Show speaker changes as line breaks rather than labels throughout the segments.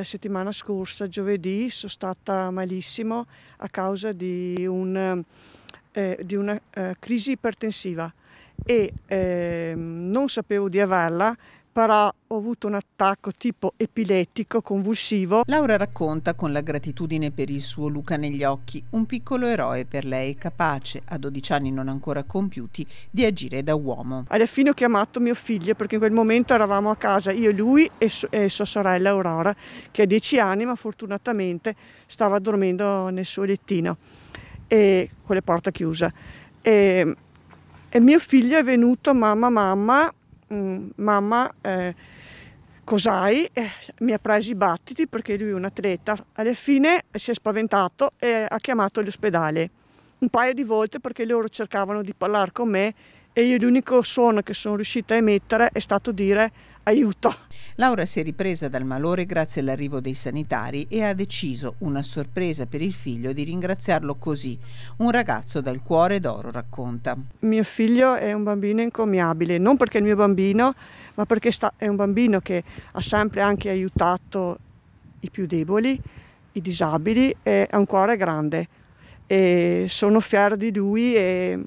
La settimana scorsa, giovedì, sono stata malissimo a causa di, un, eh, di una eh, crisi ipertensiva e
eh, non sapevo di averla però ho avuto un attacco tipo epilettico, convulsivo. Laura racconta con la gratitudine per il suo Luca negli occhi, un piccolo eroe per lei, capace, a 12 anni non ancora compiuti, di agire da uomo. Alla fine ho chiamato mio figlio perché in quel momento eravamo a casa, io, lui e, su- e sua
sorella Aurora, che ha 10 anni ma fortunatamente stava dormendo nel suo lettino e, con le porte chiuse. E, ehm, e mio figlio è venuto, mamma, mamma, Mm, mamma eh, Cosai eh, mi ha preso i battiti perché lui è un atleta, alla fine si è spaventato e ha chiamato l'ospedale un paio di volte perché loro cercavano di parlare con me e io l'unico
suono che sono riuscita a emettere è stato dire aiuto. Laura si è ripresa dal malore grazie all'arrivo dei sanitari e ha deciso, una sorpresa per il figlio, di ringraziarlo così. Un ragazzo dal cuore d'oro racconta.
Mio figlio è un bambino incommiabile, non perché è il mio bambino, ma perché sta, è un bambino che ha sempre anche aiutato i più deboli, i disabili e ha un cuore grande. E sono fiero di lui e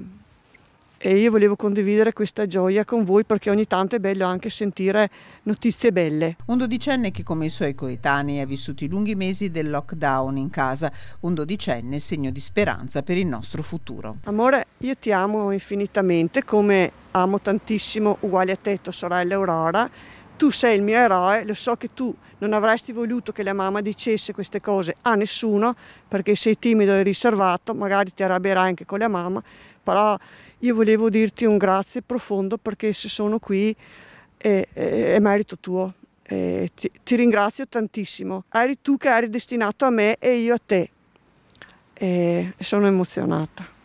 e io volevo condividere
questa gioia con voi perché ogni tanto è bello anche sentire notizie belle. Un dodicenne che come i suoi coetanei ha vissuto i lunghi mesi del lockdown in casa, un dodicenne segno di speranza per il nostro futuro.
Amore, io ti amo infinitamente come amo tantissimo uguale a te, tua sorella Aurora. Tu sei il mio eroe, lo so che tu non avresti voluto che la mamma dicesse queste cose a nessuno perché sei timido e riservato, magari ti arrabbierai anche con la mamma, però io volevo dirti un grazie profondo perché se sono qui è, è, è merito tuo. Ti, ti, ringrazio tantissimo. Eri tu che eri destinato a me e io a te. E sono emozionata.